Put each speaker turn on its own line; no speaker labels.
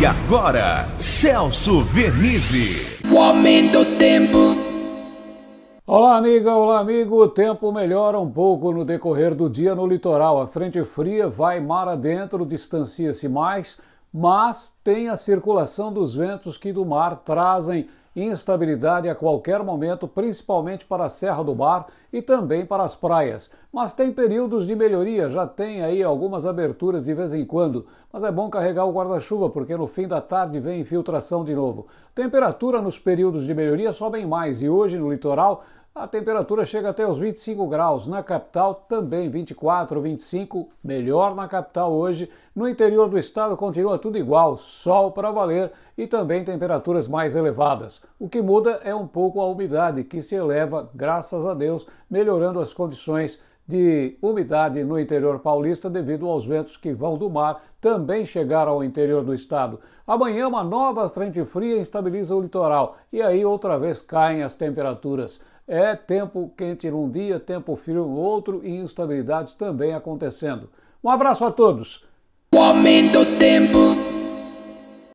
E agora, Celso Vernizzi. O aumento do tempo. Olá, amiga, olá, amigo. O tempo melhora um pouco no decorrer do dia no litoral. A frente fria vai mar adentro, distancia-se mais, mas tem a circulação dos ventos que do mar trazem instabilidade a qualquer momento, principalmente para a Serra do Mar e também para as praias. Mas tem períodos de melhoria, já tem aí algumas aberturas de vez em quando. Mas é bom carregar o guarda-chuva, porque no fim da tarde vem infiltração de novo. Temperatura nos períodos de melhoria sobem mais e hoje no litoral a temperatura chega até os 25 graus, na capital também 24, 25, melhor na capital hoje. No interior do estado continua tudo igual, sol para valer e também temperaturas mais elevadas. O que muda é um pouco a umidade, que se eleva, graças a Deus, melhorando as condições de umidade no interior paulista devido aos ventos que vão do mar também chegaram ao interior do estado. Amanhã uma nova frente fria estabiliza o litoral e aí outra vez caem as temperaturas. É tempo quente num dia, tempo frio no outro e instabilidades também acontecendo. Um abraço a todos. O aumento do tempo.